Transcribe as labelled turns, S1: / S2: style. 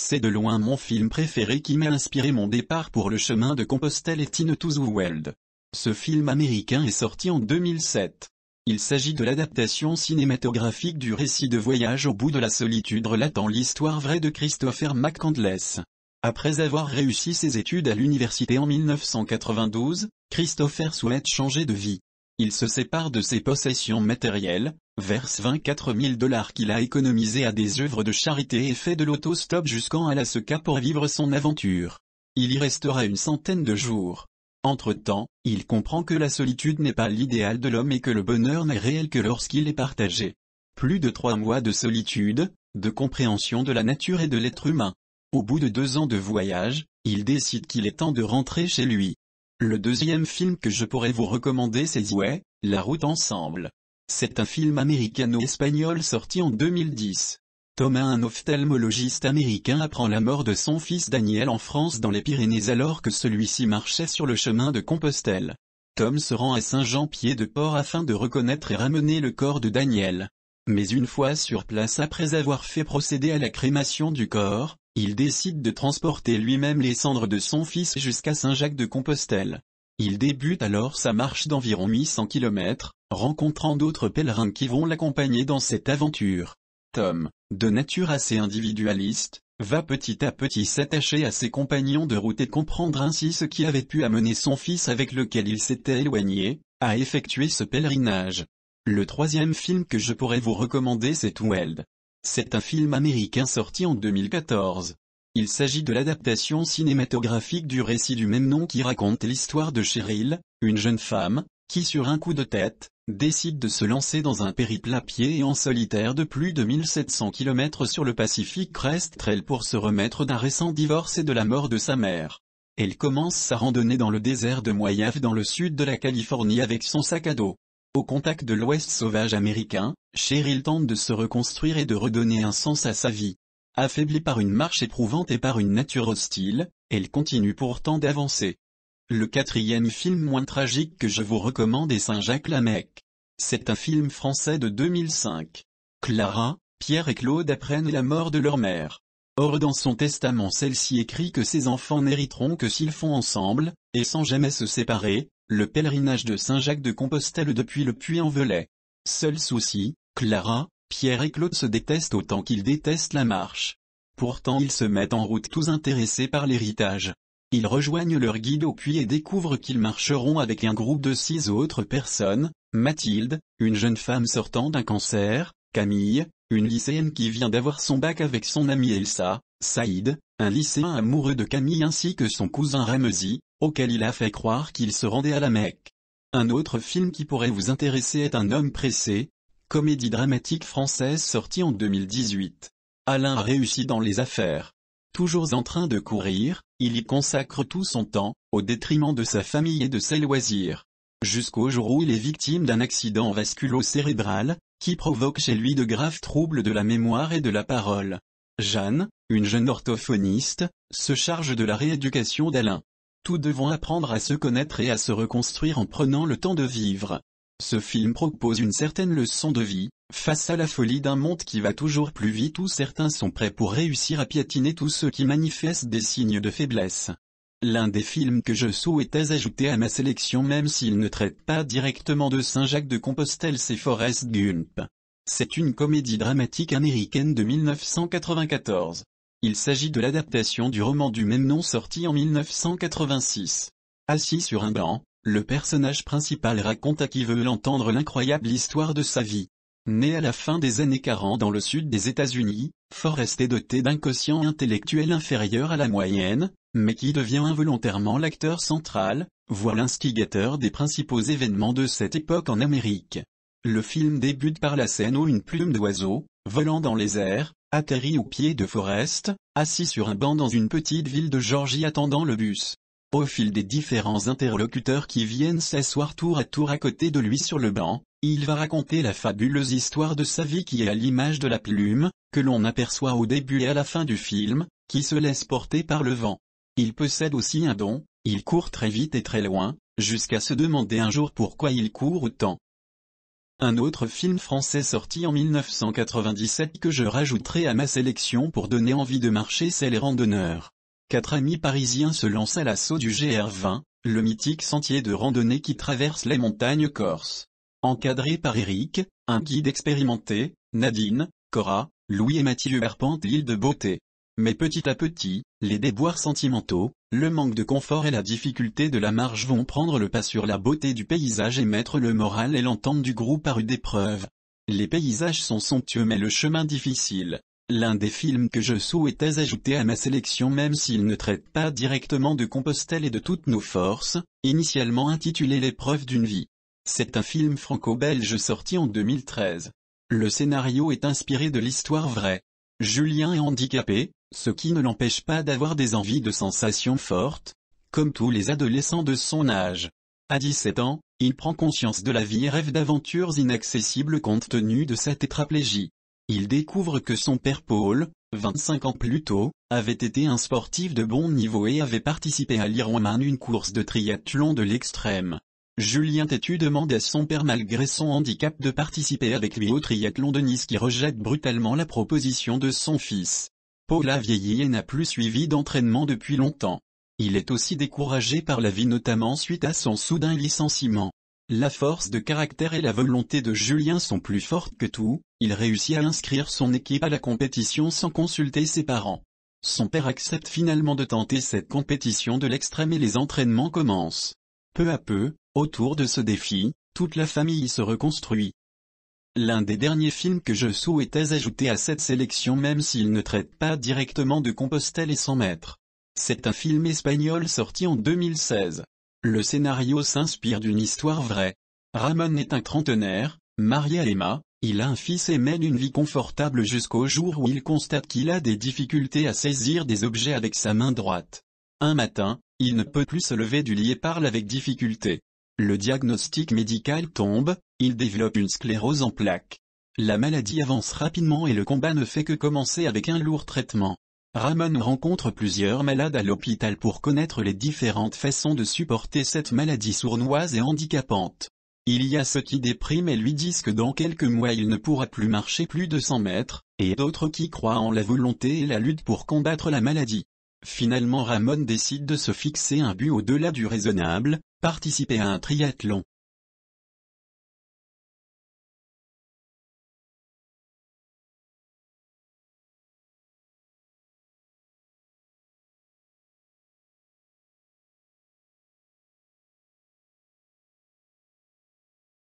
S1: C'est de loin mon film préféré qui m'a inspiré mon départ pour le chemin de Compostelle et Tine to the World. Ce film américain est sorti en 2007. Il s'agit de l'adaptation cinématographique du récit de voyage au bout de la solitude relatant l'histoire vraie de Christopher McCandless. Après avoir réussi ses études à l'université en 1992, Christopher souhaite changer de vie. Il se sépare de ses possessions matérielles, verse 24 000 dollars qu'il a économisé à des œuvres de charité et fait de l'autostop jusqu'en Alaska pour vivre son aventure. Il y restera une centaine de jours. Entre-temps, il comprend que la solitude n'est pas l'idéal de l'homme et que le bonheur n'est réel que lorsqu'il est partagé. Plus de trois mois de solitude, de compréhension de la nature et de l'être humain. Au bout de deux ans de voyage, il décide qu'il est temps de rentrer chez lui. Le deuxième film que je pourrais vous recommander c'est Zouet, La route ensemble. C'est un film américano-espagnol sorti en 2010. Thomas un ophtalmologiste américain apprend la mort de son fils Daniel en France dans les Pyrénées alors que celui-ci marchait sur le chemin de Compostelle. Tom se rend à Saint-Jean-Pied-de-Port afin de reconnaître et ramener le corps de Daniel. Mais une fois sur place après avoir fait procéder à la crémation du corps, il décide de transporter lui-même les cendres de son fils jusqu'à Saint-Jacques-de-Compostelle. Il débute alors sa marche d'environ 800 km, rencontrant d'autres pèlerins qui vont l'accompagner dans cette aventure. Tom, de nature assez individualiste, va petit à petit s'attacher à ses compagnons de route et comprendre ainsi ce qui avait pu amener son fils avec lequel il s'était éloigné, à effectuer ce pèlerinage. Le troisième film que je pourrais vous recommander c'est Weld. C'est un film américain sorti en 2014. Il s'agit de l'adaptation cinématographique du récit du même nom qui raconte l'histoire de Cheryl, une jeune femme, qui sur un coup de tête, décide de se lancer dans un périple à pied et en solitaire de plus de 1700 km sur le Pacifique Crest Trail pour se remettre d'un récent divorce et de la mort de sa mère. Elle commence sa randonnée dans le désert de Moyave dans le sud de la Californie avec son sac à dos. Au contact de l'Ouest sauvage américain, Cheryl tente de se reconstruire et de redonner un sens à sa vie. Affaiblie par une marche éprouvante et par une nature hostile, elle continue pourtant d'avancer. Le quatrième film moins tragique que je vous recommande est saint jacques la mecque C'est un film français de 2005. Clara, Pierre et Claude apprennent la mort de leur mère. Or dans son testament celle-ci écrit que ses enfants n'hériteront que s'ils font ensemble, et sans jamais se séparer, le pèlerinage de Saint-Jacques de Compostelle depuis le Puy-en-Velay. Seul souci, Clara, Pierre et Claude se détestent autant qu'ils détestent la marche. Pourtant ils se mettent en route tous intéressés par l'héritage. Ils rejoignent leur guide au puits et découvrent qu'ils marcheront avec un groupe de six autres personnes, Mathilde, une jeune femme sortant d'un cancer, Camille, une lycéenne qui vient d'avoir son bac avec son amie Elsa, Saïd, un lycéen amoureux de Camille ainsi que son cousin Ramzi, auquel il a fait croire qu'il se rendait à la Mecque. Un autre film qui pourrait vous intéresser est Un homme pressé, comédie dramatique française sortie en 2018. Alain réussit dans les affaires. Toujours en train de courir, il y consacre tout son temps, au détriment de sa famille et de ses loisirs. Jusqu'au jour où il est victime d'un accident vasculo-cérébral, qui provoque chez lui de graves troubles de la mémoire et de la parole. Jeanne, une jeune orthophoniste, se charge de la rééducation d'Alain. Tous devront apprendre à se connaître et à se reconstruire en prenant le temps de vivre. Ce film propose une certaine leçon de vie, face à la folie d'un monde qui va toujours plus vite où certains sont prêts pour réussir à piétiner tous ceux qui manifestent des signes de faiblesse. L'un des films que je souhaitais ajouter à ma sélection même s'il ne traite pas directement de Saint-Jacques de Compostelle c'est Forrest Gump. C'est une comédie dramatique américaine de 1994. Il s'agit de l'adaptation du roman du même nom sorti en 1986. Assis sur un banc, le personnage principal raconte à qui veut l'entendre l'incroyable histoire de sa vie. Né à la fin des années 40 dans le sud des États-Unis, Forrest est doté d'un quotient intellectuel inférieur à la moyenne, mais qui devient involontairement l'acteur central, voire l'instigateur des principaux événements de cette époque en Amérique. Le film débute par la scène où une plume d'oiseau, volant dans les airs, atterrit au pied de Forrest, assis sur un banc dans une petite ville de Georgie attendant le bus. Au fil des différents interlocuteurs qui viennent s'asseoir tour à tour à côté de lui sur le banc, il va raconter la fabuleuse histoire de sa vie qui est à l'image de la plume, que l'on aperçoit au début et à la fin du film, qui se laisse porter par le vent. Il possède aussi un don, il court très vite et très loin, jusqu'à se demander un jour pourquoi il court autant. Un autre film français sorti en 1997 que je rajouterai à ma sélection pour donner envie de marcher c'est Les Randonneurs quatre amis parisiens se lancent à l'assaut du GR20, le mythique sentier de randonnée qui traverse les montagnes corses. Encadré par Eric, un guide expérimenté, Nadine, Cora, Louis et Mathieu arpentent l'île de beauté. Mais petit à petit, les déboires sentimentaux, le manque de confort et la difficulté de la marche vont prendre le pas sur la beauté du paysage et mettre le moral et l'entente du groupe à rude épreuve. Les paysages sont somptueux mais le chemin difficile l'un des films que je souhaitais ajouter à ma sélection même s'il ne traite pas directement de Compostelle et de toutes nos forces, initialement intitulé L'épreuve d'une vie. C'est un film franco-belge sorti en 2013. Le scénario est inspiré de l'histoire vraie. Julien est handicapé, ce qui ne l'empêche pas d'avoir des envies de sensations fortes, comme tous les adolescents de son âge. À 17 ans, il prend conscience de la vie et rêve d'aventures inaccessibles compte tenu de sa tétraplégie il découvre que son père Paul, 25 ans plus tôt, avait été un sportif de bon niveau et avait participé à l'Ironman une course de triathlon de l'extrême. Julien Tétu demande à son père malgré son handicap de participer avec lui au triathlon de Nice qui rejette brutalement la proposition de son fils. Paul a vieilli et n'a plus suivi d'entraînement depuis longtemps. Il est aussi découragé par la vie notamment suite à son soudain licenciement. La force de caractère et la volonté de Julien sont plus fortes que tout, il réussit à inscrire son équipe à la compétition sans consulter ses parents. Son père accepte finalement de tenter cette compétition de l'extrême et les entraînements commencent. Peu à peu, autour de ce défi, toute la famille se reconstruit. L'un des derniers films que je souhaitais ajouter à cette sélection même s'il ne traite pas directement de Compostelle et son maître. C'est un film espagnol sorti en 2016. Le scénario s'inspire d'une histoire vraie. Ramon est un trentenaire, marié à Emma, il a un fils et mène une vie confortable jusqu'au jour où il constate qu'il a des difficultés à saisir des objets avec sa main droite. Un matin, il ne peut plus se lever du lit et parle avec difficulté. Le diagnostic médical tombe, il développe une sclérose en plaques. La maladie avance rapidement et le combat ne fait que commencer avec un lourd traitement. Ramon rencontre plusieurs malades à l'hôpital pour connaître les différentes façons de supporter cette maladie sournoise et handicapante. Il y a ceux qui dépriment et lui disent que dans quelques mois il ne pourra plus marcher plus de 100 mètres, et d'autres qui croient en la volonté et la lutte pour combattre la maladie. Finalement Ramon décide de se fixer un but au-delà du raisonnable, participer à un triathlon.